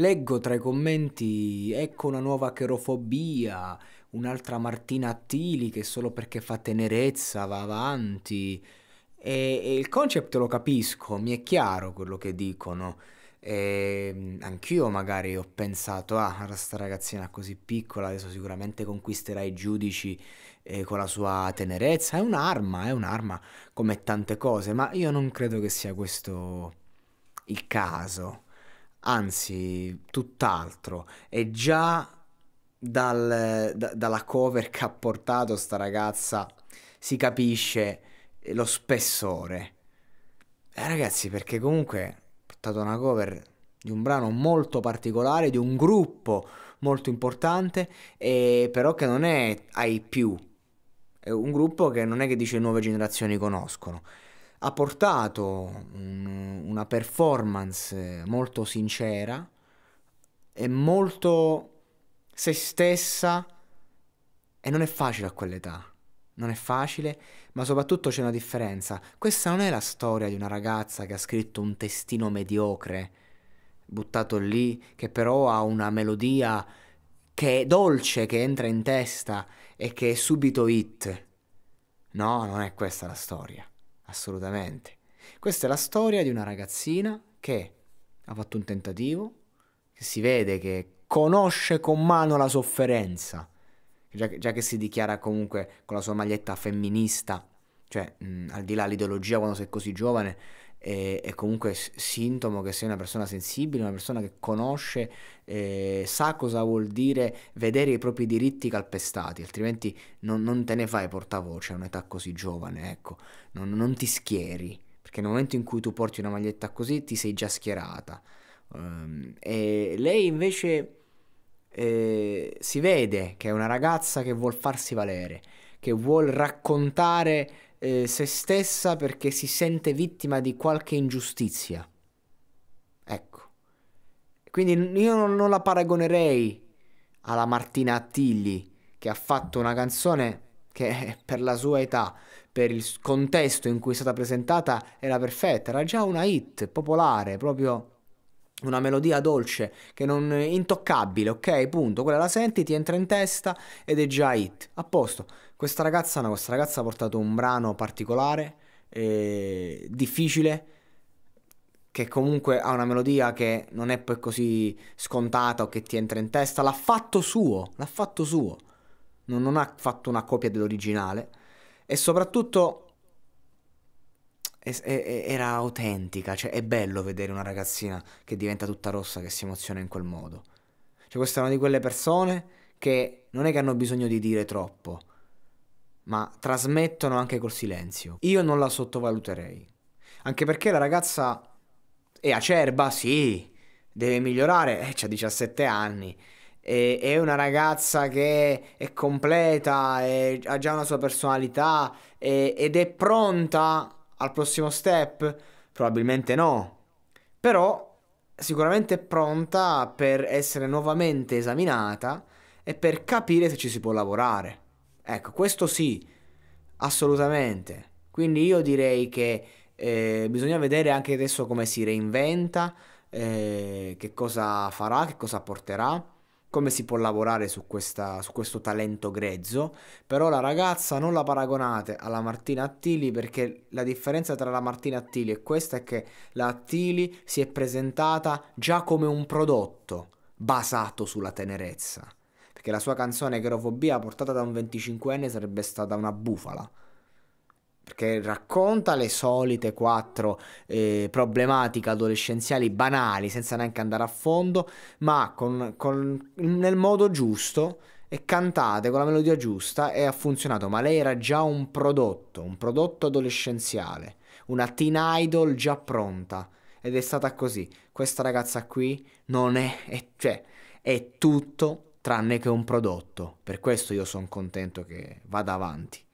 Leggo tra i commenti, ecco una nuova cherofobia, un'altra Martina Attili che solo perché fa tenerezza va avanti. E, e il concept lo capisco, mi è chiaro quello che dicono. E ehm, anch'io magari ho pensato, ah, questa ragazzina così piccola adesso sicuramente conquisterà i giudici eh, con la sua tenerezza. È un'arma, è un'arma come tante cose, ma io non credo che sia questo il caso anzi tutt'altro, è già dal, da, dalla cover che ha portato sta ragazza si capisce eh, lo spessore. Eh, ragazzi, perché comunque ha portato una cover di un brano molto particolare, di un gruppo molto importante, eh, però che non è ai più, è un gruppo che non è che dice nuove generazioni conoscono ha portato un, una performance molto sincera e molto se stessa e non è facile a quell'età. Non è facile, ma soprattutto c'è una differenza. Questa non è la storia di una ragazza che ha scritto un testino mediocre, buttato lì, che però ha una melodia che è dolce, che entra in testa e che è subito hit. No, non è questa la storia assolutamente. Questa è la storia di una ragazzina che ha fatto un tentativo, che si vede che conosce con mano la sofferenza, già che, già che si dichiara comunque con la sua maglietta femminista, cioè mh, al di là dell'ideologia quando sei così giovane, è, è comunque sintomo che sei una persona sensibile, una persona che conosce, eh, sa cosa vuol dire vedere i propri diritti calpestati, altrimenti non, non te ne fai portavoce a un'età così giovane, ecco, non, non ti schieri, perché nel momento in cui tu porti una maglietta così ti sei già schierata. Um, e lei invece eh, si vede che è una ragazza che vuol farsi valere, che vuol raccontare eh, se stessa perché si sente vittima di qualche ingiustizia. Ecco. Quindi io non la paragonerei alla Martina Attigli che ha fatto una canzone che per la sua età, per il contesto in cui è stata presentata, era perfetta, era già una hit popolare, proprio una melodia dolce, che non intoccabile, ok? Punto, quella la senti, ti entra in testa ed è già hit. A posto. Questa ragazza, no, questa ragazza ha portato un brano particolare, eh, difficile, che comunque ha una melodia che non è poi così scontata o che ti entra in testa. L'ha fatto suo, l'ha fatto suo. non, non ha fatto una copia dell'originale. E soprattutto era autentica, cioè è bello vedere una ragazzina che diventa tutta rossa, che si emoziona in quel modo. Cioè questa è una di quelle persone che non è che hanno bisogno di dire troppo, ma trasmettono anche col silenzio. Io non la sottovaluterei. Anche perché la ragazza è acerba, sì, deve migliorare, eh, ha 17 anni, è, è una ragazza che è completa, è, ha già una sua personalità è, ed è pronta al prossimo step? Probabilmente no, però sicuramente è pronta per essere nuovamente esaminata e per capire se ci si può lavorare. Ecco, questo sì, assolutamente. Quindi io direi che eh, bisogna vedere anche adesso come si reinventa, eh, che cosa farà, che cosa porterà, come si può lavorare su, questa, su questo talento grezzo. Però la ragazza non la paragonate alla Martina Attili perché la differenza tra la Martina Attili e questa è che la Attili si è presentata già come un prodotto basato sulla tenerezza perché la sua canzone Gerofobia portata da un 25enne sarebbe stata una bufala perché racconta le solite quattro eh, problematiche adolescenziali banali, senza neanche andare a fondo, ma con, con, nel modo giusto e cantate con la melodia giusta e ha funzionato, ma lei era già un prodotto, un prodotto adolescenziale, una teen idol già pronta ed è stata così. Questa ragazza qui non è, è cioè è tutto tranne che un prodotto. Per questo io sono contento che vada avanti.